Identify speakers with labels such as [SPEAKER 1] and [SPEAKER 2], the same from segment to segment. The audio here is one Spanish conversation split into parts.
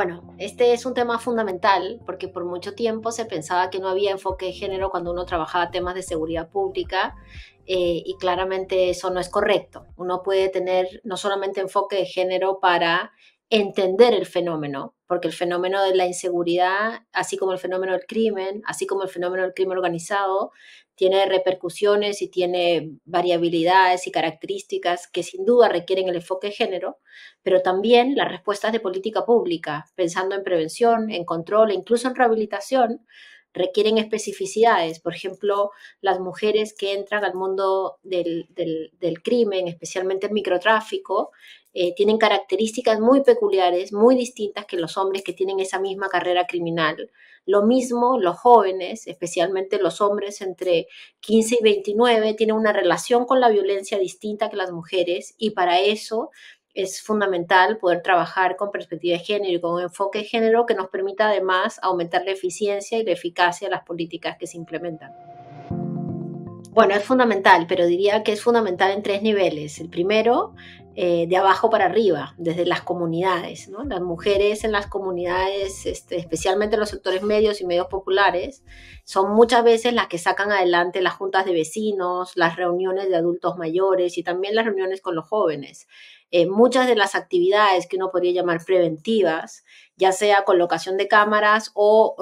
[SPEAKER 1] Bueno, este es un tema fundamental porque por mucho tiempo se pensaba que no había enfoque de género cuando uno trabajaba temas de seguridad pública eh, y claramente eso no es correcto. Uno puede tener no solamente enfoque de género para entender el fenómeno, porque el fenómeno de la inseguridad, así como el fenómeno del crimen, así como el fenómeno del crimen organizado, tiene repercusiones y tiene variabilidades y características que sin duda requieren el enfoque de género, pero también las respuestas de política pública, pensando en prevención, en control e incluso en rehabilitación, requieren especificidades. Por ejemplo, las mujeres que entran al mundo del, crimen, especialmente el microtráfico, eh, tienen características muy peculiares, muy distintas que los hombres que tienen esa misma carrera criminal. Lo mismo los jóvenes, especialmente los hombres entre 15 y 29, tienen una relación con la violencia distinta que las mujeres y para eso es fundamental poder trabajar con perspectiva de género y con un enfoque de género que nos permita además aumentar la eficiencia y la eficacia de las políticas que se implementan. Bueno, es fundamental, pero diría que es fundamental en tres niveles. El primero, eh, de abajo para arriba, desde las comunidades. Las mujeres en las comunidades, este, especialmente en los sectores medios y medios populares, son muchas veces las que sacan adelante las juntas de vecinos, las reuniones de adultos mayores y también las reuniones con los jóvenes. Eh, muchas de las actividades que uno podría llamar preventivas, ya sea colocación de cámaras o,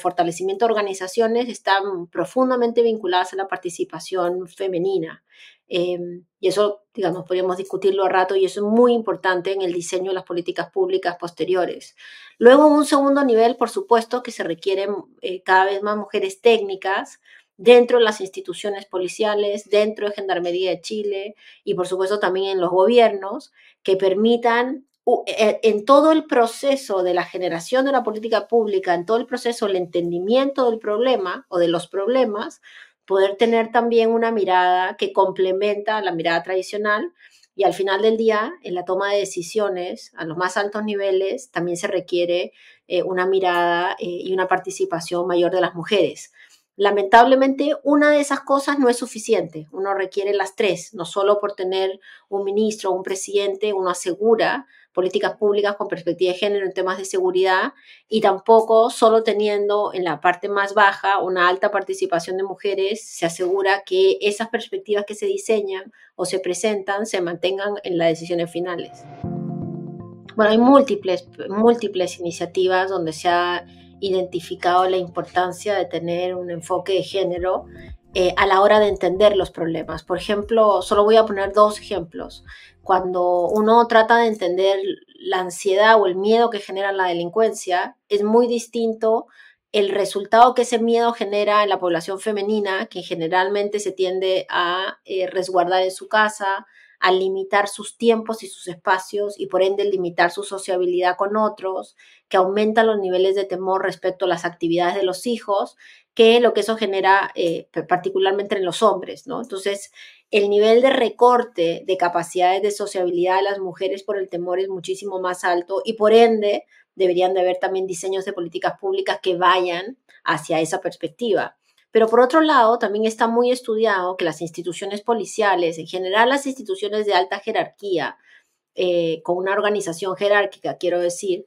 [SPEAKER 1] fortalecimiento de organizaciones, están profundamente vinculadas a la participación femenina. Em, y eso, digamos, podríamos discutirlo a rato y eso es muy importante en el diseño de las políticas públicas posteriores. Luego, un segundo nivel, por supuesto, que se requieren eh, cada vez más mujeres técnicas, dentro de las instituciones policiales, dentro de Gendarmería de Chile y por supuesto también en los gobiernos que permitan e, e, en todo el proceso de la generación de la política pública, en todo el proceso del entendimiento del problema o de los problemas, poder tener también una mirada que complementa la mirada tradicional y al final del día, en la toma de decisiones a los más altos niveles, también se requiere eh, una mirada eh, y una participación mayor de las mujeres. Lamentablemente, una de esas cosas no es suficiente. Uno requiere las tres, no solo por tener un ministro, un presidente, uno asegura políticas públicas con perspectiva de género en temas de seguridad y tampoco solo teniendo en la parte más baja una alta participación de mujeres se asegura que esas perspectivas que se diseñan o se presentan se mantengan en las decisiones finales. Bueno, hay múltiples, múltiples iniciativas donde se ha identificado la importancia de tener un enfoque de género eh, a la hora de entender los problemas. Por ejemplo, solo voy a poner dos ejemplos. Cuando uno trata de entender la ansiedad o el miedo que genera la delincuencia, es muy distinto el resultado que ese miedo genera en la población femenina, que generalmente se tiende a eh, resguardar en su casa, al limitar sus tiempos y sus espacios y por ende limitar su sociabilidad con otros, que aumenta los niveles de temor respecto a las actividades de los hijos, que lo que eso genera eh, particularmente en los hombres, ¿no? Entonces, el nivel de recorte de capacidades de sociabilidad de las mujeres por el temor es muchísimo más alto y por ende deberían de haber también diseños de políticas públicas que vayan hacia esa perspectiva. Pero por otro lado, también está muy estudiado que las instituciones policiales, en general las instituciones de alta jerarquía, eh, con una organización jerárquica, quiero decir,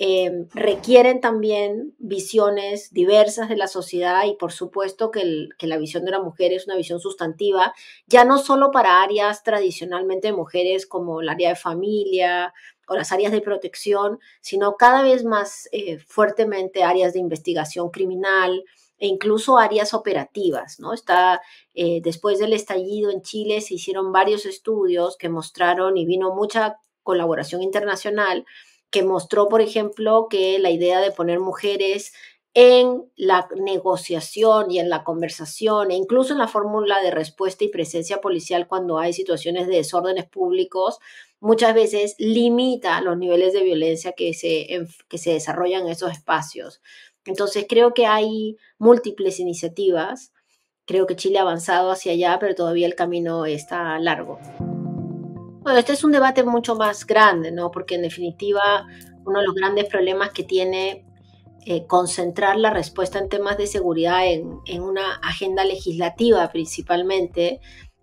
[SPEAKER 1] eh, requieren también visiones diversas de la sociedad y por supuesto que, la visión de la mujer es una visión sustantiva, ya no solo para áreas tradicionalmente de mujeres como el área de familia o las áreas de protección, sino cada vez más eh, fuertemente áreas de investigación criminal, e incluso áreas operativas, ¿no? Está, eh, después del estallido en Chile se hicieron varios estudios que mostraron y vino mucha colaboración internacional que mostró, por ejemplo, que la idea de poner mujeres en la negociación y en la conversación e incluso en la fórmula de respuesta y presencia policial cuando hay situaciones de desórdenes públicos, muchas veces limita los niveles de violencia que se, que se desarrollan en esos espacios. Entonces creo que hay múltiples iniciativas. Creo que Chile ha avanzado hacia allá, pero todavía el camino está largo. Bueno, este es un debate mucho más grande, ¿no? Porque en definitiva uno de los grandes problemas que tiene eh, concentrar la respuesta en temas de seguridad en, una agenda legislativa principalmente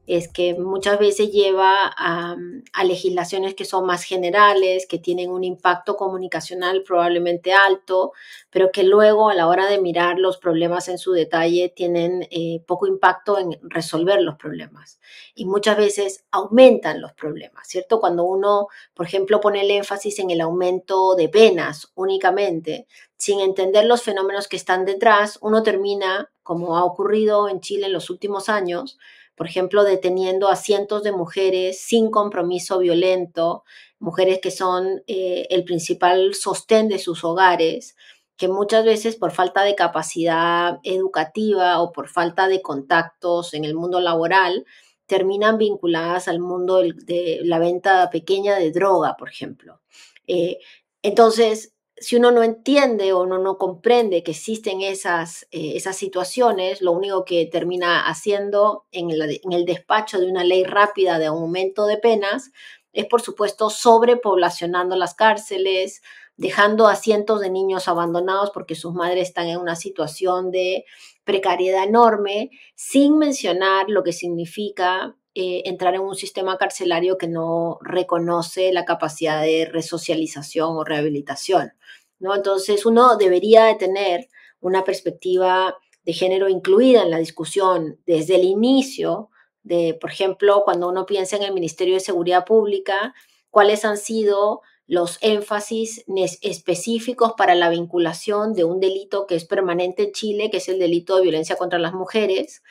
[SPEAKER 1] es que muchas veces lleva mm, a, legislaciones que son más generales, que tienen un impacto comunicacional probablemente alto, pero que luego a la hora de mirar los problemas en su detalle tienen eh, poco impacto en resolver los problemas. Y muchas veces aumentan los problemas, ¿cierto? Cuando uno, por ejemplo, pone el énfasis en el aumento de penas únicamente, sin entender los fenómenos que están detrás, uno termina, como ha ocurrido en Chile en los últimos años, por ejemplo, deteniendo a cientos de mujeres sin compromiso violento, mujeres que son eh, el principal sostén de sus hogares, que muchas veces por falta de capacidad educativa o por falta de contactos en el mundo laboral, terminan vinculadas al mundo de la venta pequeña de droga, por ejemplo. Eh, entonces, si uno no entiende o no comprende que existen esas, eh, esas situaciones, lo único que termina haciendo en en el despacho de una ley rápida de aumento de penas es, por supuesto, sobrepoblacionando las cárceles, dejando a cientos de niños abandonados porque sus madres están en una situación de precariedad enorme, sin mencionar lo que significa eh, entrar en un sistema carcelario que no reconoce la capacidad de resocialización o rehabilitación. ¿no? Entonces uno debería de tener una perspectiva de género incluida en la discusión desde el inicio de, por ejemplo, cuando uno piensa en el Ministerio de Seguridad Pública, cuáles han sido los énfasis específicos para la vinculación de un delito que es permanente en Chile, que es el delito de violencia contra las mujeres,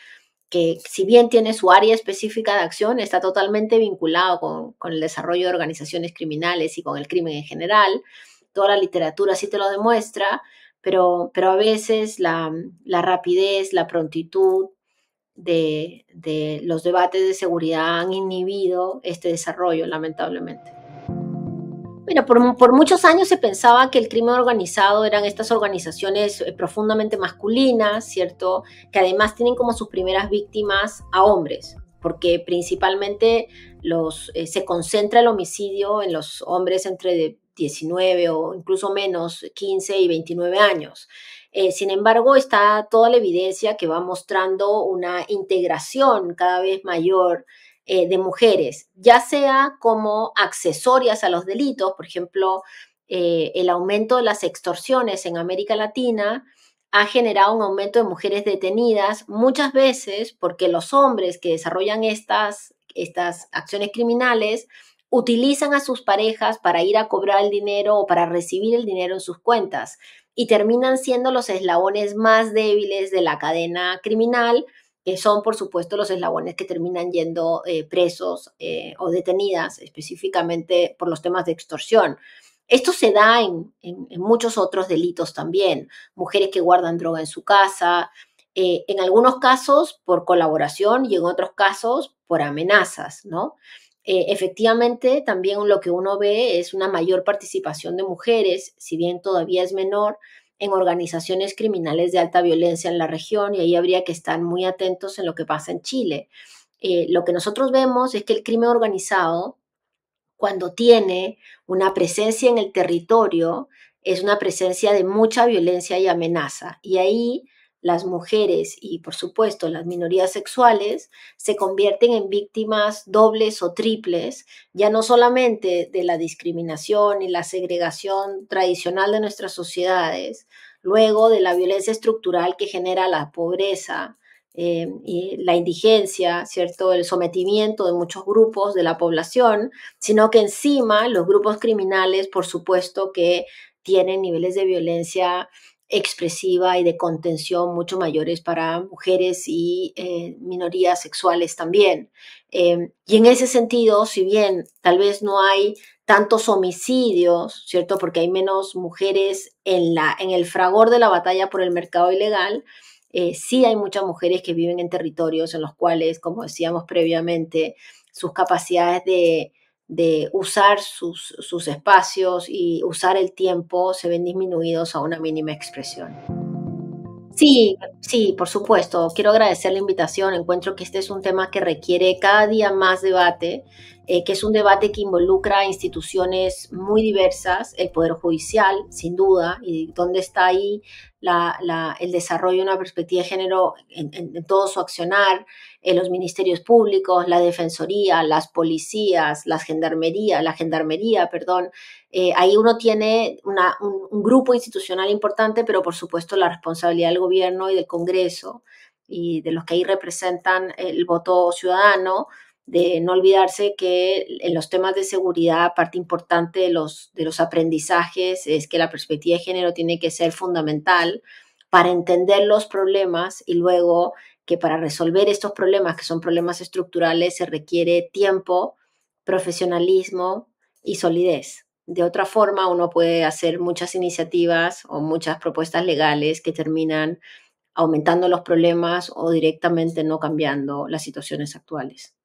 [SPEAKER 1] que si bien tiene su área específica de acción, está totalmente vinculado con, el desarrollo de organizaciones criminales y con el crimen en general. Toda la literatura sí te lo demuestra, pero, pero a veces la, rapidez, la prontitud de los debates de seguridad han inhibido este desarrollo, lamentablemente. Mira, por, muchos años se pensaba que el crimen organizado eran estas organizaciones eh, profundamente masculinas, ¿cierto? Que además tienen como sus primeras víctimas a hombres, porque principalmente eh, se concentra el homicidio en los hombres entre 19 o incluso menos 15 y 29 años. Eh, sin embargo, está toda la evidencia que va mostrando una integración cada vez mayor eh, de mujeres, ya sea como accesorias a los delitos, por ejemplo, eh, el aumento de las extorsiones en América Latina ha generado un aumento de mujeres detenidas muchas veces porque los hombres que desarrollan estas, estas acciones criminales utilizan a sus parejas para ir a cobrar el dinero o para recibir el dinero en sus cuentas y terminan siendo los eslabones más débiles de la cadena criminal que son por supuesto los eslabones que terminan yendo eh, presos eh, o detenidas específicamente por los temas de extorsión. Esto se da en, muchos otros delitos también, mujeres que guardan droga en su casa, eh, en algunos casos por colaboración y en otros casos por amenazas, ¿no? efectivamente, también lo que uno ve es una mayor participación de mujeres, si bien todavía es menor, en organizaciones criminales de alta violencia en la región y ahí habría que estar muy atentos en lo que pasa en Chile. Eh, lo que nosotros vemos es que el crimen organizado, cuando tiene una presencia en el territorio, es una presencia de mucha violencia y amenaza. Y ahí las mujeres y por supuesto las minorías sexuales se convierten en víctimas dobles o triples, ya no solamente de la discriminación y la segregación tradicional de nuestras sociedades, luego de la violencia estructural que genera la pobreza, eh, y la indigencia, ¿cierto? El sometimiento de muchos grupos de la población, sino que encima los grupos criminales, por supuesto, que tienen niveles de violencia expresiva y de contención mucho mayores para mujeres y eh, minorías sexuales también. Em, y en ese sentido, si bien tal vez no hay tantos homicidios, ¿cierto? Porque hay menos mujeres en, la, en el fragor de la batalla por el mercado ilegal, eh, sí hay muchas mujeres que viven en territorios en los cuales, como decíamos previamente, sus capacidades de de usar sus, espacios y usar el tiempo se ven disminuidos a una mínima expresión. Sí, sí, por supuesto. Quiero agradecer la invitación. Encuentro que este es un tema que requiere cada día más debate, eh, que es un debate que involucra instituciones muy diversas, el Poder Judicial, sin duda, y dónde está ahí el desarrollo de una perspectiva de género en todo su accionar, en eh, los ministerios públicos, la defensoría, las policías, la gendarmería, la gendarmería, perdón. Eh, ahí uno tiene un, grupo institucional importante, pero por supuesto la responsabilidad del gobierno y del Congreso y de los que ahí representan el voto ciudadano, de no olvidarse que en los temas de seguridad, parte importante de los, de los aprendizajes es que la perspectiva de género tiene que ser fundamental para entender los problemas y luego que para resolver estos problemas, que son problemas estructurales, se requiere tiempo, profesionalismo y solidez. De otra forma, uno puede hacer muchas iniciativas o muchas propuestas legales que terminan aumentando los problemas o directamente no cambiando las situaciones actuales.